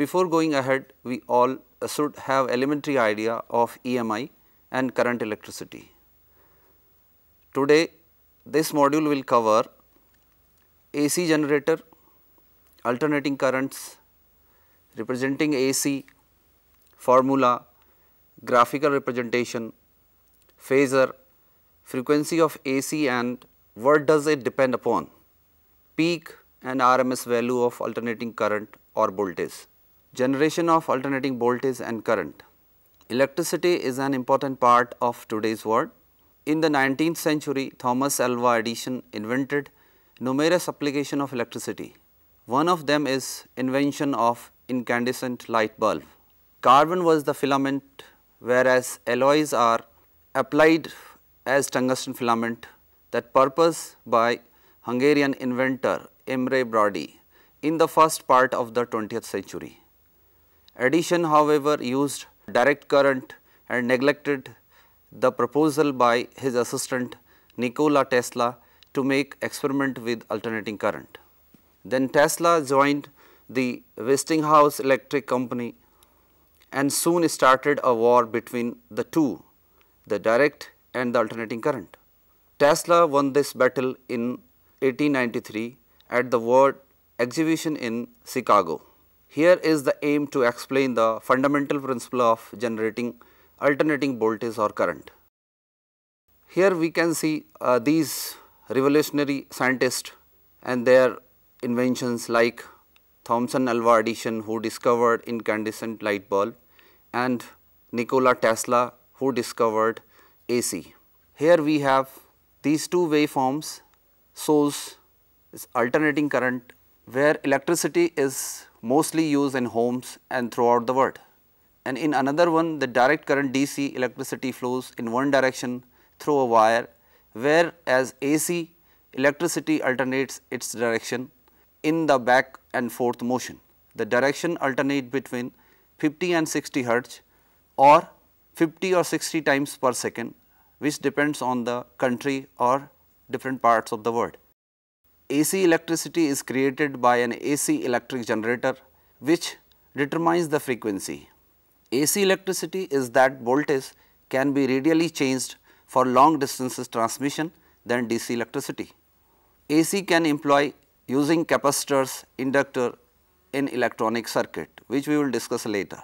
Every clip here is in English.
Before going ahead, we all uh, should have elementary idea of EMI and current electricity. Today, this module will cover AC generator, alternating currents, representing AC, formula, graphical representation, phasor, frequency of AC and what does it depend upon, peak and RMS value of alternating current or voltage. Generation of alternating voltage and current. Electricity is an important part of today's world. In the 19th century, Thomas Alva Edison invented numerous applications of electricity. One of them is invention of incandescent light bulb. Carbon was the filament whereas alloys are applied as tungsten filament that purpose by Hungarian inventor Imre Brodie in the first part of the 20th century. Addition however used direct current and neglected the proposal by his assistant Nikola Tesla to make experiment with alternating current. Then Tesla joined the Westinghouse Electric Company and soon started a war between the two, the direct and the alternating current. Tesla won this battle in 1893 at the World Exhibition in Chicago. Here is the aim to explain the fundamental principle of generating alternating voltage or current. Here we can see uh, these revolutionary scientists and their inventions like Thomson Alva Edison who discovered incandescent light bulb and Nikola Tesla who discovered AC. Here we have these two waveforms shows alternating current where electricity is mostly used in homes and throughout the world. And in another one, the direct current DC electricity flows in one direction through a wire, whereas AC electricity alternates its direction in the back and forth motion. The direction alternate between 50 and 60 hertz or 50 or 60 times per second which depends on the country or different parts of the world. AC electricity is created by an AC electric generator which determines the frequency. AC electricity is that voltage can be radially changed for long distances transmission than DC electricity. AC can employ using capacitors, inductor in electronic circuit which we will discuss later.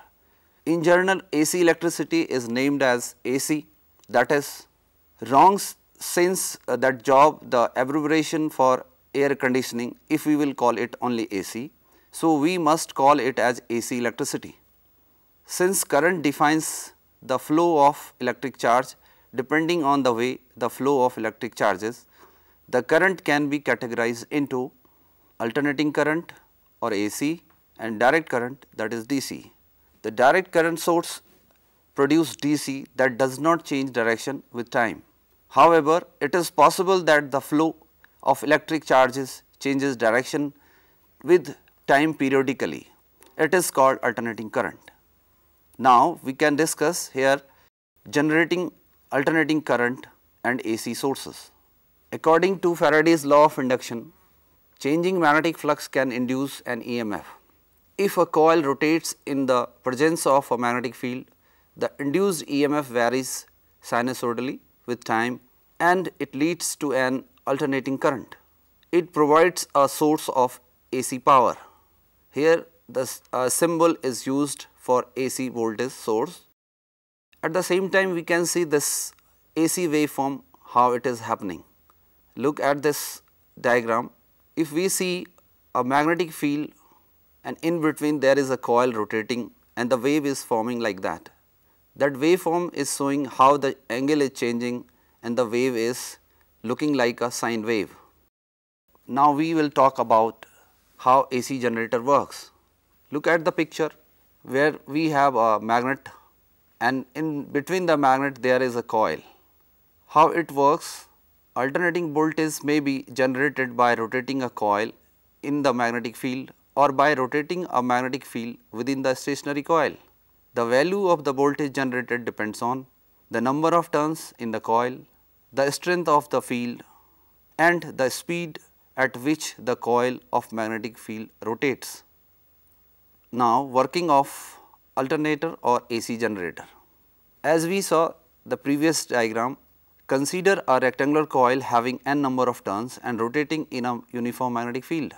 In general AC electricity is named as AC that is wrong since uh, that job the abbreviation for air conditioning if we will call it only AC so, we must call it as AC electricity. Since current defines the flow of electric charge depending on the way the flow of electric charges, the current can be categorized into alternating current or AC and direct current that is DC. The direct current source produce DC that does not change direction with time. However, it is possible that the flow of electric charges changes direction with time periodically, it is called alternating current. Now, we can discuss here generating alternating current and AC sources. According to Faraday's law of induction, changing magnetic flux can induce an EMF. If a coil rotates in the presence of a magnetic field, the induced EMF varies sinusoidally with time and it leads to an alternating current. It provides a source of AC power. Here the uh, symbol is used for AC voltage source. At the same time we can see this AC waveform how it is happening. Look at this diagram. If we see a magnetic field and in between there is a coil rotating and the wave is forming like that. That waveform is showing how the angle is changing and the wave is looking like a sine wave. Now we will talk about how AC generator works. Look at the picture where we have a magnet and in between the magnet there is a coil. How it works? Alternating voltage may be generated by rotating a coil in the magnetic field or by rotating a magnetic field within the stationary coil. The value of the voltage generated depends on the number of turns in the coil, the strength of the field and the speed at which the coil of magnetic field rotates. Now, working of alternator or AC generator. As we saw the previous diagram, consider a rectangular coil having n number of turns and rotating in a uniform magnetic field,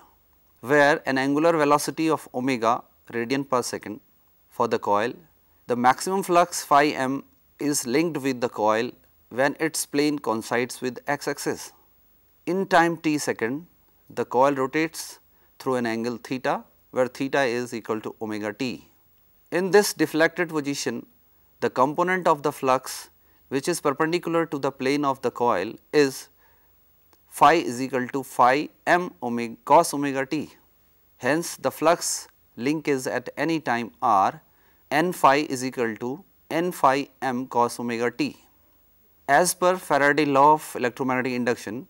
where an angular velocity of omega radian per second for the coil, the maximum flux phi m is linked with the coil when its plane coincides with x axis in time t second the coil rotates through an angle theta where theta is equal to omega t. In this deflected position the component of the flux which is perpendicular to the plane of the coil is phi is equal to phi m omega cos omega t. Hence, the flux link is at any time r n phi is equal to n phi m cos omega t. As per Faraday law of electromagnetic induction,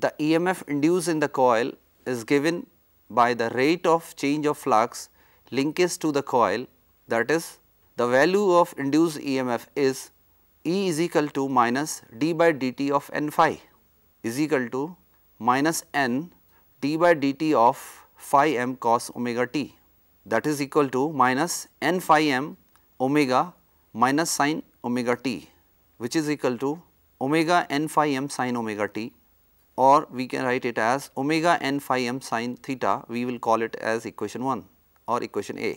the EMF induced in the coil is given by the rate of change of flux linkage to the coil that is the value of induced EMF is E is equal to minus d by dt of n phi is equal to minus n d by dt of phi m cos omega t that is equal to minus n phi m omega minus sine omega t which is equal to omega n phi m sine omega t or we can write it as omega n phi m sine theta we will call it as equation 1 or equation A.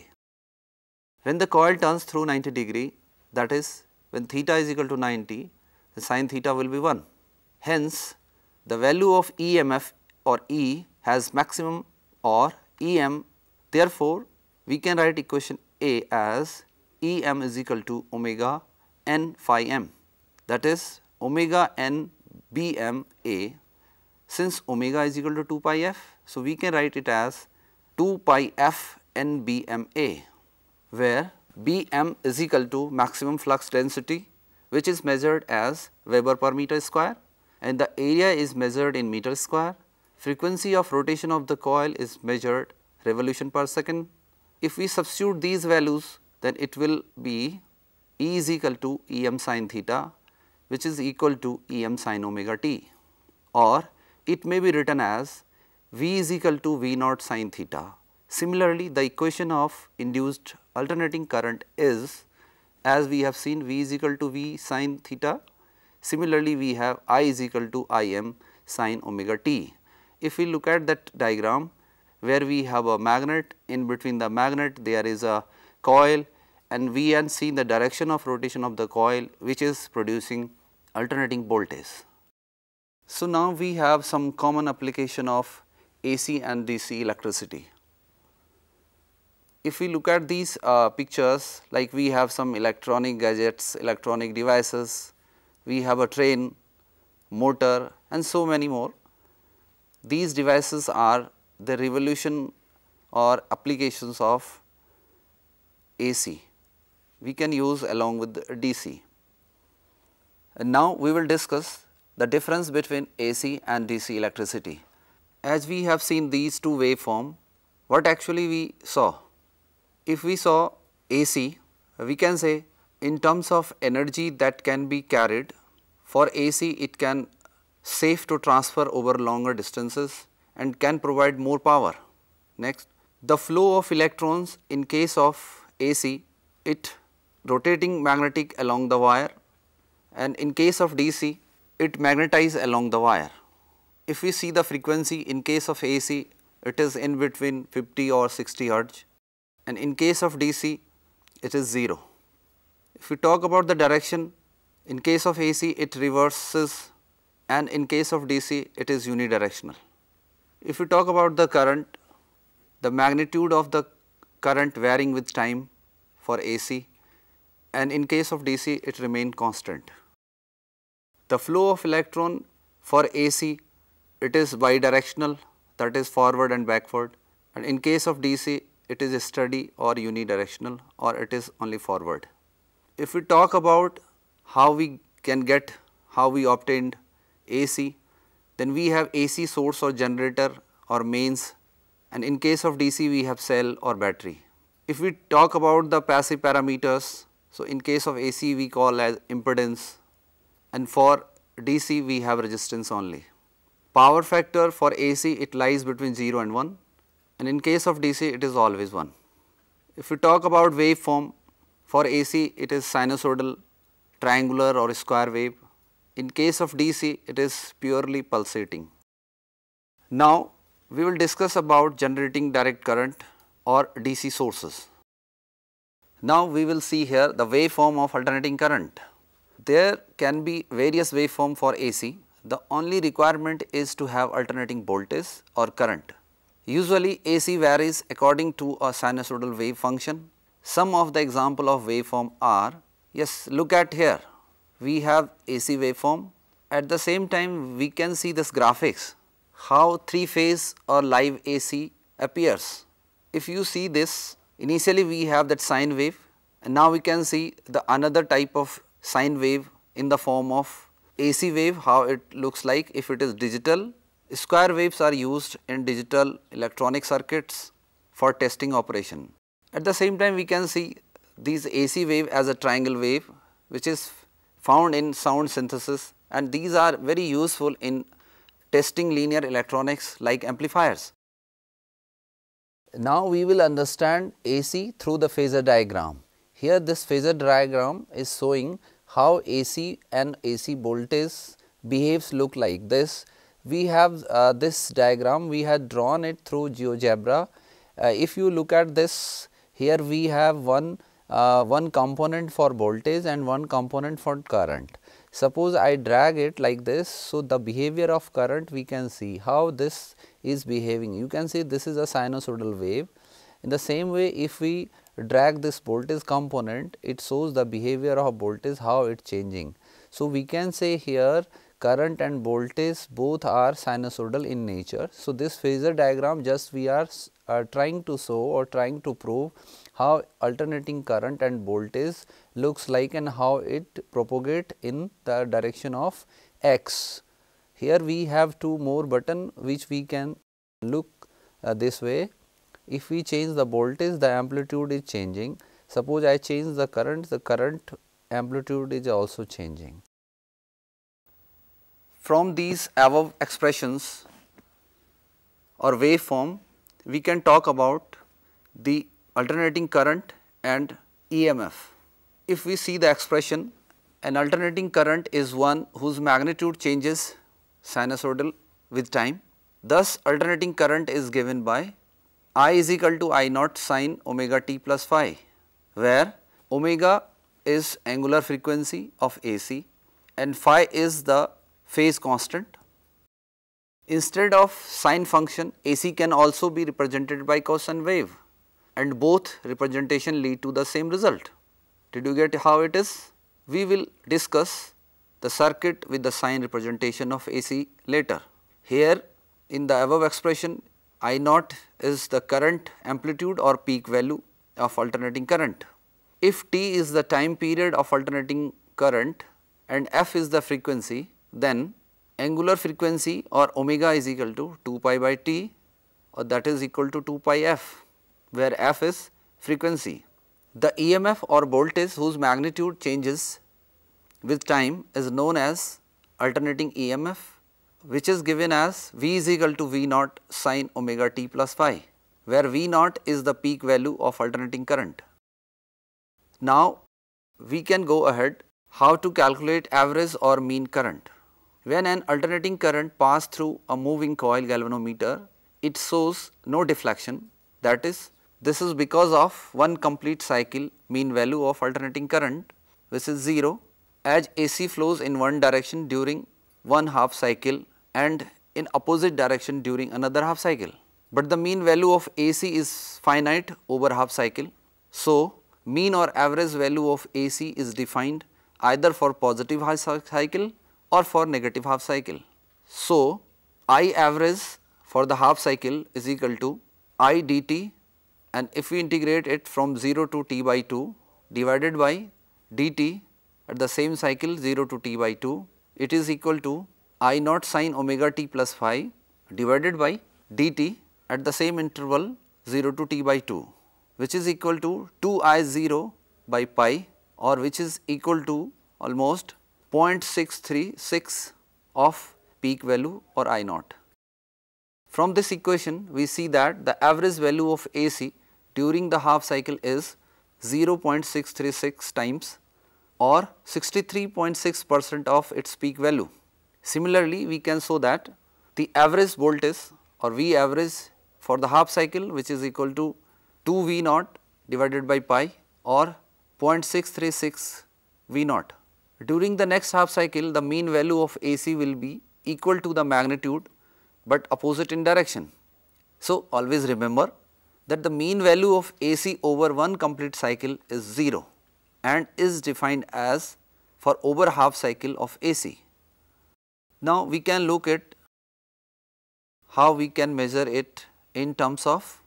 When the coil turns through 90 degree that is when theta is equal to 90 the sine theta will be 1. Hence, the value of EMF or E has maximum or EM therefore, we can write equation A as EM is equal to omega n phi m that is omega n BM A since omega is equal to 2 pi f. So, we can write it as 2 pi f n b m a where b m is equal to maximum flux density which is measured as Weber per meter square and the area is measured in meter square. Frequency of rotation of the coil is measured revolution per second. If we substitute these values then it will be E is equal to E m sin theta which is equal to E m sin omega t or it may be written as V is equal to V naught sine theta. Similarly, the equation of induced alternating current is as we have seen V is equal to V sine theta. Similarly, we have I is equal to I m sine omega t. If we look at that diagram where we have a magnet in between the magnet there is a coil and we can see the direction of rotation of the coil which is producing alternating voltage. So, now we have some common application of AC and DC electricity. If we look at these uh, pictures like we have some electronic gadgets, electronic devices, we have a train, motor and so many more. These devices are the revolution or applications of AC, we can use along with DC. And now, we will discuss the difference between AC and DC electricity. As we have seen these two waveform, what actually we saw? If we saw AC, we can say in terms of energy that can be carried, for AC it can safe to transfer over longer distances and can provide more power. Next, the flow of electrons in case of AC, it rotating magnetic along the wire and in case of DC, it magnetize along the wire. If we see the frequency in case of AC, it is in between 50 or 60 hertz and in case of DC, it is 0. If we talk about the direction, in case of AC, it reverses and in case of DC, it is unidirectional. If we talk about the current, the magnitude of the current varying with time for AC and in case of DC, it remain constant. The flow of electron for AC it is bidirectional that is forward and backward and in case of DC it is steady or unidirectional or it is only forward. If we talk about how we can get how we obtained AC then we have AC source or generator or mains and in case of DC we have cell or battery. If we talk about the passive parameters so in case of AC we call as impedance and for DC we have resistance only. Power factor for AC it lies between 0 and 1 and in case of DC it is always 1. If we talk about waveform for AC it is sinusoidal, triangular or square wave. In case of DC it is purely pulsating. Now we will discuss about generating direct current or DC sources. Now we will see here the waveform of alternating current there can be various waveform for AC. The only requirement is to have alternating voltage or current. Usually AC varies according to a sinusoidal wave function. Some of the example of waveform are, yes look at here, we have AC waveform. At the same time we can see this graphics, how 3 phase or live AC appears. If you see this, initially we have that sine wave and now we can see the another type of sine wave in the form of AC wave, how it looks like if it is digital. Square waves are used in digital electronic circuits for testing operation. At the same time, we can see these AC wave as a triangle wave which is found in sound synthesis and these are very useful in testing linear electronics like amplifiers. Now, we will understand AC through the phasor diagram. Here this phasor diagram is showing how AC and AC voltage behaves look like this. We have uh, this diagram we had drawn it through GeoGebra. Uh, if you look at this here we have one uh, one component for voltage and one component for current. Suppose I drag it like this, so the behavior of current we can see how this is behaving. You can see this is a sinusoidal wave. In the same way, if we drag this voltage component, it shows the behavior of voltage how it changing. So, we can say here current and voltage both are sinusoidal in nature. So, this phasor diagram just we are uh, trying to show or trying to prove how alternating current and voltage looks like and how it propagate in the direction of x. Here we have two more button which we can look uh, this way if we change the voltage the amplitude is changing suppose i change the current the current amplitude is also changing from these above expressions or waveform we can talk about the alternating current and emf if we see the expression an alternating current is one whose magnitude changes sinusoidal with time thus alternating current is given by i is equal to i naught sine omega t plus phi where omega is angular frequency of AC and phi is the phase constant. Instead of sine function AC can also be represented by cosine wave and both representation lead to the same result. Did you get how it is? We will discuss the circuit with the sine representation of AC later. Here in the above expression I naught is the current amplitude or peak value of alternating current. If T is the time period of alternating current and F is the frequency, then angular frequency or omega is equal to 2 pi by T or that is equal to 2 pi F, where F is frequency. The EMF or voltage whose magnitude changes with time is known as alternating EMF which is given as V is equal to V naught sine omega t plus phi, where V naught is the peak value of alternating current. Now, we can go ahead how to calculate average or mean current. When an alternating current pass through a moving coil galvanometer, it shows no deflection that is this is because of one complete cycle mean value of alternating current which is 0 as AC flows in one direction during one half cycle and in opposite direction during another half cycle. But the mean value of AC is finite over half cycle. So, mean or average value of AC is defined either for positive half cycle or for negative half cycle. So, I average for the half cycle is equal to I dt and if we integrate it from 0 to t by 2 divided by dt at the same cycle 0 to t by 2 it is equal to i naught sine omega t plus phi divided by dt at the same interval 0 to t by 2 which is equal to 2 i 0 by pi or which is equal to almost 0.636 of peak value or i naught. From this equation we see that the average value of AC during the half cycle is 0.636 times or 63.6 percent of its peak value. Similarly, we can show that the average voltage or V average for the half cycle which is equal to 2 V naught divided by pi or 0.636 V naught. During the next half cycle, the mean value of AC will be equal to the magnitude, but opposite in direction. So, always remember that the mean value of AC over one complete cycle is 0 and is defined as for over half cycle of AC. Now, we can look at how we can measure it in terms of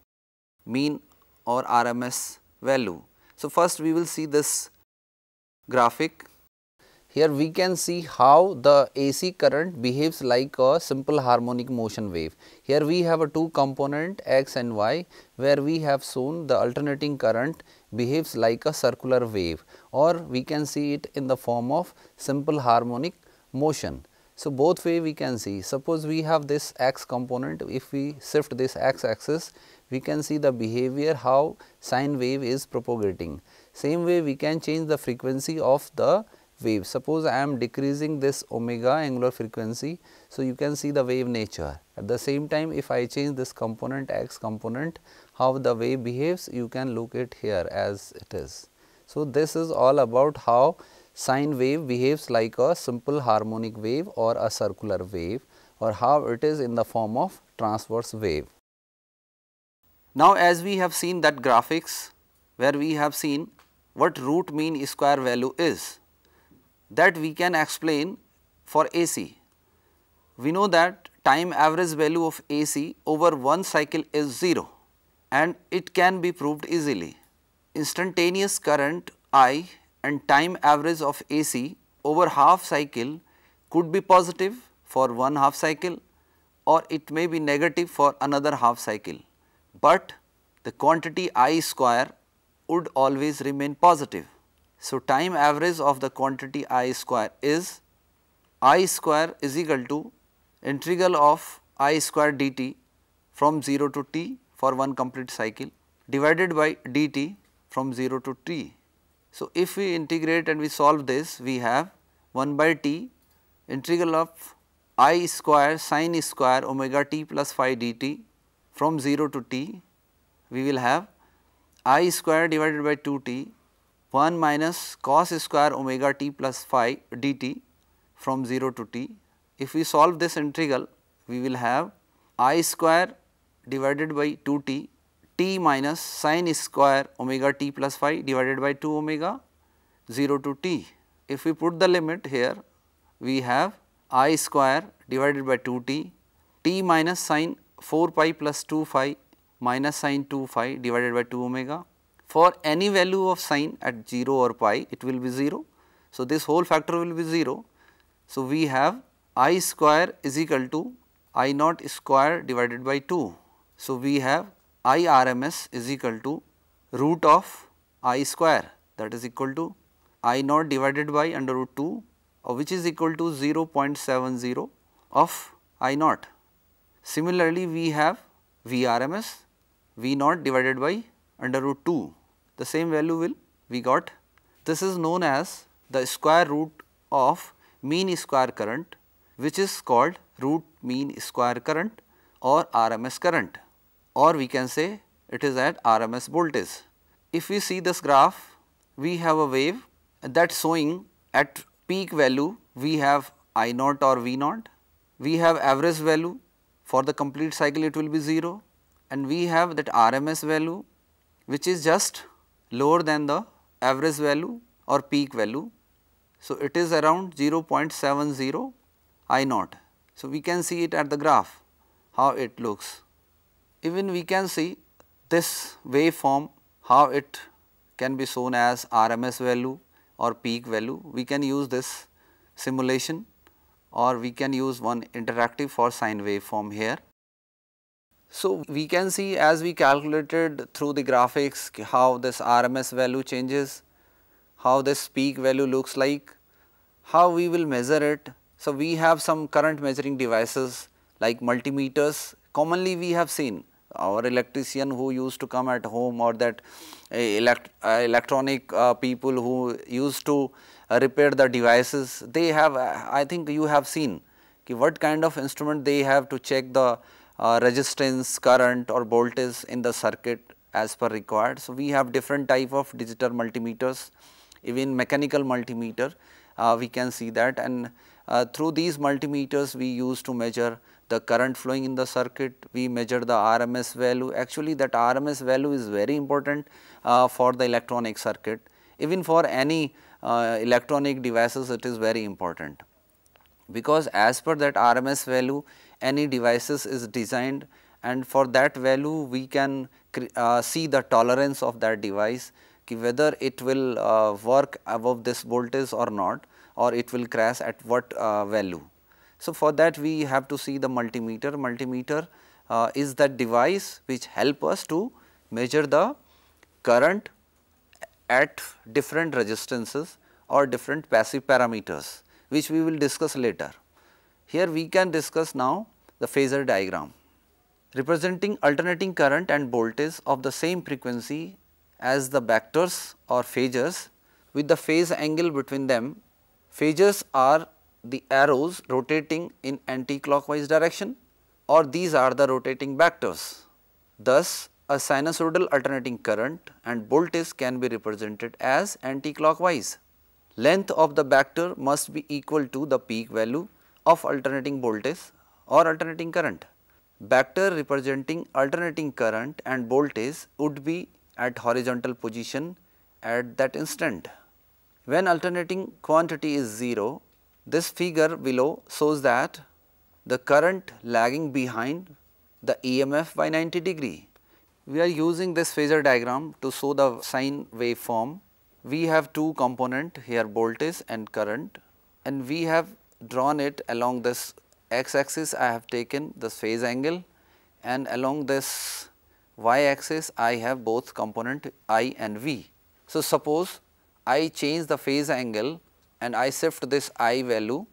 mean or RMS value. So, first we will see this graphic. Here we can see how the AC current behaves like a simple harmonic motion wave. Here we have a two component x and y where we have shown the alternating current behaves like a circular wave or we can see it in the form of simple harmonic motion. So, both way we can see suppose we have this x component if we shift this x axis we can see the behavior how sine wave is propagating. Same way we can change the frequency of the wave. Suppose I am decreasing this omega angular frequency. So, you can see the wave nature. At the same time if I change this component x component how the wave behaves you can look it here as it is. So, this is all about how sine wave behaves like a simple harmonic wave or a circular wave or how it is in the form of transverse wave. Now, as we have seen that graphics where we have seen what root mean square value is that we can explain for AC. We know that time average value of AC over one cycle is 0 and it can be proved easily. Instantaneous current I and time average of AC over half cycle could be positive for one half cycle or it may be negative for another half cycle, but the quantity I square would always remain positive. So, time average of the quantity I square is I square is equal to integral of I square dt from 0 to t for one complete cycle divided by dt from 0 to t so, if we integrate and we solve this, we have 1 by t integral of i square sine square omega t plus phi dt from 0 to t, we will have i square divided by 2 t 1 minus cos square omega t plus phi dt from 0 to t. If we solve this integral, we will have i square divided by 2 t t minus sine square omega t plus phi divided by 2 omega 0 to t. If we put the limit here, we have i square divided by 2 t, t minus sine 4 pi plus 2 phi minus sine 2 phi divided by 2 omega. For any value of sine at 0 or pi, it will be 0. So, this whole factor will be 0. So, we have i square is equal to i naught square divided by 2. So, we have RMS is equal to root of I square that is equal to I naught divided by under root 2 which is equal to 0.70 of I naught. Similarly, we have RMS, V naught divided by under root 2 the same value will we got. This is known as the square root of mean square current which is called root mean square current or RMS current or we can say it is at RMS voltage. If we see this graph, we have a wave that showing at peak value we have I naught or V naught, we have average value for the complete cycle it will be 0 and we have that RMS value which is just lower than the average value or peak value. So, it is around 0.70 I naught. So, we can see it at the graph how it looks even we can see this waveform how it can be shown as RMS value or peak value. We can use this simulation or we can use one interactive for sine waveform here. So, we can see as we calculated through the graphics how this RMS value changes, how this peak value looks like, how we will measure it. So, we have some current measuring devices like multimeters commonly we have seen our electrician who used to come at home or that eh, elect, eh, electronic uh, people who used to uh, repair the devices, they have, I think you have seen what kind of instrument they have to check the uh, resistance, current or voltage in the circuit as per required. So, we have different type of digital multimeters, even mechanical multimeter, uh, we can see that and uh, through these multimeters we use to measure the current flowing in the circuit, we measure the RMS value. Actually that RMS value is very important uh, for the electronic circuit. Even for any uh, electronic devices it is very important because as per that RMS value any devices is designed and for that value we can uh, see the tolerance of that device whether it will uh, work above this voltage or not or it will crash at what uh, value. So, for that we have to see the multimeter. Multimeter uh, is that device which help us to measure the current at different resistances or different passive parameters which we will discuss later. Here we can discuss now the phasor diagram representing alternating current and voltage of the same frequency as the vectors or phasors with the phase angle between them. Phasors are the arrows rotating in anti-clockwise direction or these are the rotating vectors. Thus, a sinusoidal alternating current and voltage can be represented as anti-clockwise. Length of the vector must be equal to the peak value of alternating voltage or alternating current. Vector representing alternating current and voltage would be at horizontal position at that instant. When alternating quantity is 0, this figure below shows that the current lagging behind the EMF by 90 degree. We are using this phasor diagram to show the sine waveform. We have two component here voltage and current and we have drawn it along this x axis I have taken this phase angle and along this y axis I have both component I and V. So, suppose I change the phase angle and I shift this i value.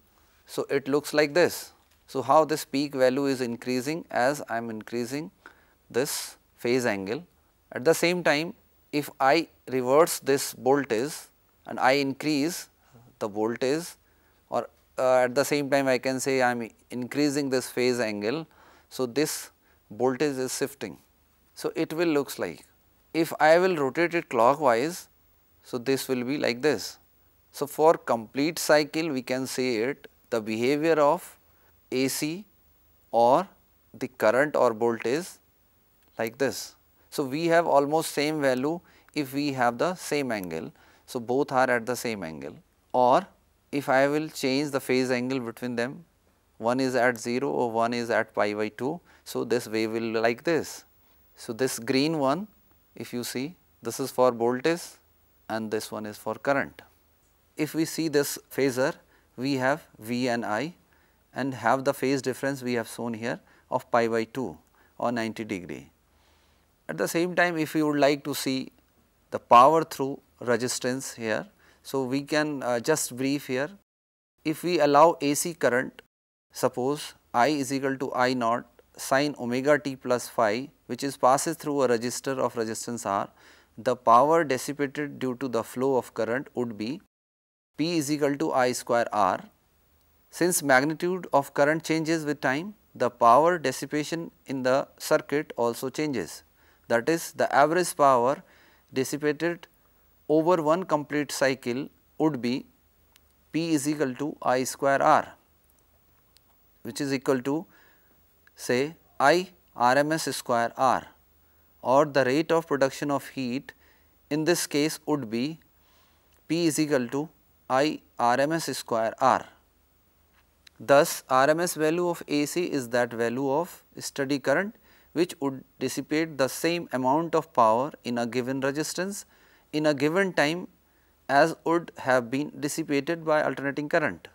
So, it looks like this. So, how this peak value is increasing as I am increasing this phase angle. At the same time, if I reverse this voltage and I increase the voltage or uh, at the same time I can say I am increasing this phase angle. So, this voltage is shifting. So, it will looks like if I will rotate it clockwise, so this will be like this. So, for complete cycle we can say it the behavior of AC or the current or voltage like this. So, we have almost same value if we have the same angle. So, both are at the same angle or if I will change the phase angle between them one is at 0 or one is at pi by 2. So, this wave will like this. So, this green one if you see this is for voltage and this one is for current if we see this phasor, we have V and I and have the phase difference we have shown here of pi by 2 or 90 degree. At the same time, if you would like to see the power through resistance here, so we can uh, just brief here. If we allow AC current, suppose I is equal to I naught sine omega t plus phi which is passes through a resistor of resistance R, the power dissipated due to the flow of current would be P is equal to I square R. Since magnitude of current changes with time, the power dissipation in the circuit also changes. That is the average power dissipated over one complete cycle would be P is equal to I square R which is equal to say I RMS square R or the rate of production of heat in this case would be P is equal to I RMS square R. Thus, RMS value of AC is that value of steady current which would dissipate the same amount of power in a given resistance in a given time as would have been dissipated by alternating current.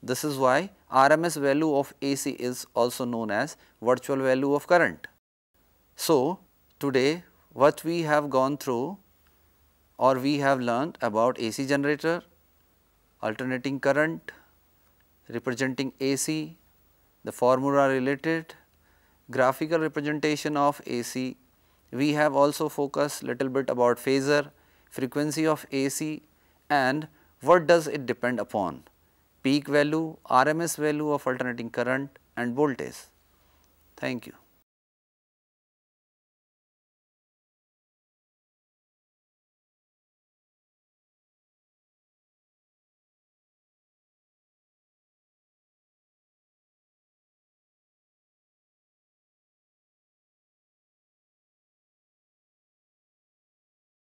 This is why RMS value of AC is also known as virtual value of current. So, today what we have gone through or we have learned about AC generator, alternating current representing AC, the formula related, graphical representation of AC. We have also focused little bit about phasor, frequency of AC and what does it depend upon, peak value, RMS value of alternating current and voltage. Thank you.